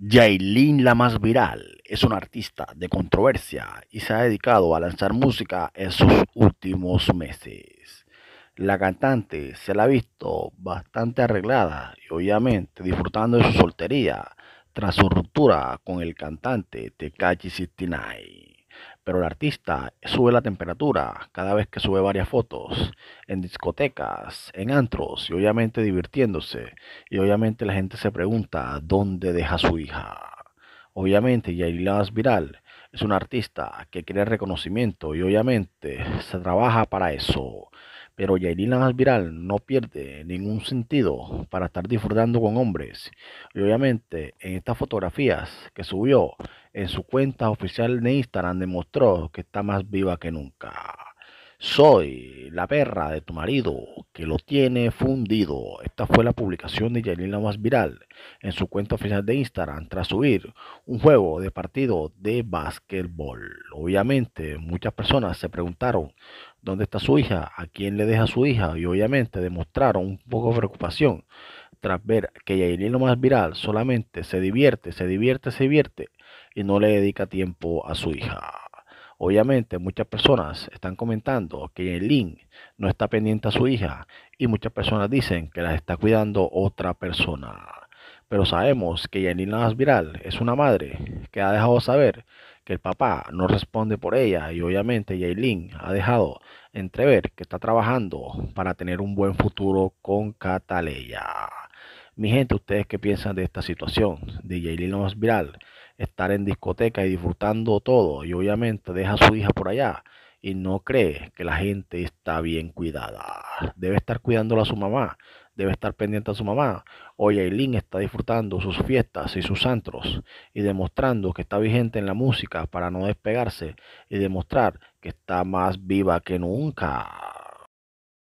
Jailin la más viral es una artista de controversia y se ha dedicado a lanzar música en sus últimos meses. La cantante se la ha visto bastante arreglada y obviamente disfrutando de su soltería tras su ruptura con el cantante Tekachi 69 pero el artista sube la temperatura cada vez que sube varias fotos, en discotecas, en antros y obviamente divirtiéndose. Y obviamente la gente se pregunta dónde deja su hija. Obviamente Yailila viral, es un artista que quiere reconocimiento y obviamente se trabaja para eso. Pero Yairina Aspiral no pierde ningún sentido para estar disfrutando con hombres. Y obviamente en estas fotografías que subió en su cuenta oficial de Instagram demostró que está más viva que nunca. Soy la perra de tu marido que lo tiene fundido. Esta fue la publicación de la más viral en su cuenta oficial de Instagram tras subir un juego de partido de básquetbol. Obviamente, muchas personas se preguntaron dónde está su hija, a quién le deja su hija y obviamente demostraron un poco de preocupación tras ver que Yailin más viral solamente se divierte, se divierte, se divierte y no le dedica tiempo a su hija. Obviamente muchas personas están comentando que el no está pendiente a su hija y muchas personas dicen que la está cuidando otra persona. Pero sabemos que Novas Viral es una madre que ha dejado saber que el papá no responde por ella y obviamente Yailin ha dejado entrever que está trabajando para tener un buen futuro con Cataleya. Mi gente, ¿ustedes qué piensan de esta situación de Yailin Viral? estar en discoteca y disfrutando todo y obviamente deja a su hija por allá y no cree que la gente está bien cuidada. Debe estar cuidándola a su mamá, debe estar pendiente a su mamá. Hoy Aileen está disfrutando sus fiestas y sus antros y demostrando que está vigente en la música para no despegarse y demostrar que está más viva que nunca.